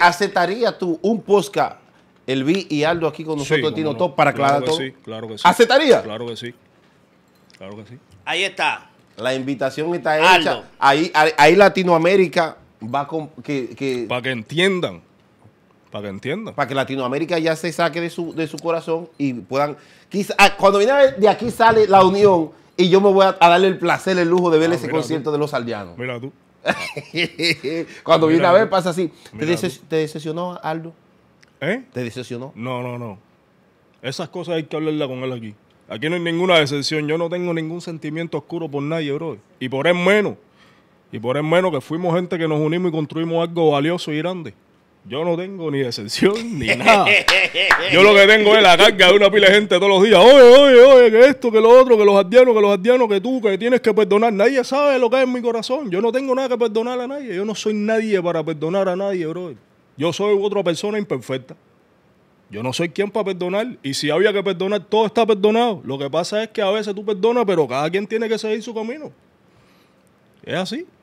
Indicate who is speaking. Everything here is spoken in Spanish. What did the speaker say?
Speaker 1: ¿Aceptaría tú un podcast, Elvi y Aldo aquí con nosotros, Tino Top, para aclarar todo? Sí, claro que sí. ¿Aceptaría? Claro que sí. Claro que sí. Ahí está. La invitación está hecha. Ahí, ahí, Latinoamérica va con. Que, Para que entiendan. Para que entiendan. Para que Latinoamérica ya se saque de su, de su corazón y puedan. Quizá, ah, cuando viene de aquí sale la unión y yo me voy a, darle el placer, el lujo de ver ah, ese concierto de los aldeanos. Mira tú. Cuando viene a ver, pasa así. ¿Te, ¿Te,
Speaker 2: decepcionó Aldo? ¿Eh? ¿Te decepcionó? No, no, no. Esas cosas hay que hablarla con él aquí. Aquí no hay ninguna decepción. Yo no tengo ningún sentimiento oscuro por nadie, bro. Y por él menos. Y por en menos que fuimos gente que nos unimos y construimos algo valioso y grande. Yo no tengo ni decepción ni nada. Yo lo que tengo es la carga de una pila de gente todos los días. Oye, oye, oye, que esto, que lo otro, que los ardianos, que los ardianos, que tú, que tienes que perdonar. Nadie sabe lo que es en mi corazón. Yo no tengo nada que perdonar a nadie. Yo no soy nadie para perdonar a nadie, bro. Yo soy otra persona imperfecta. Yo no soy quien para perdonar. Y si había que perdonar, todo está perdonado. Lo que pasa es que a veces tú perdonas, pero cada quien tiene que seguir su camino. Es así.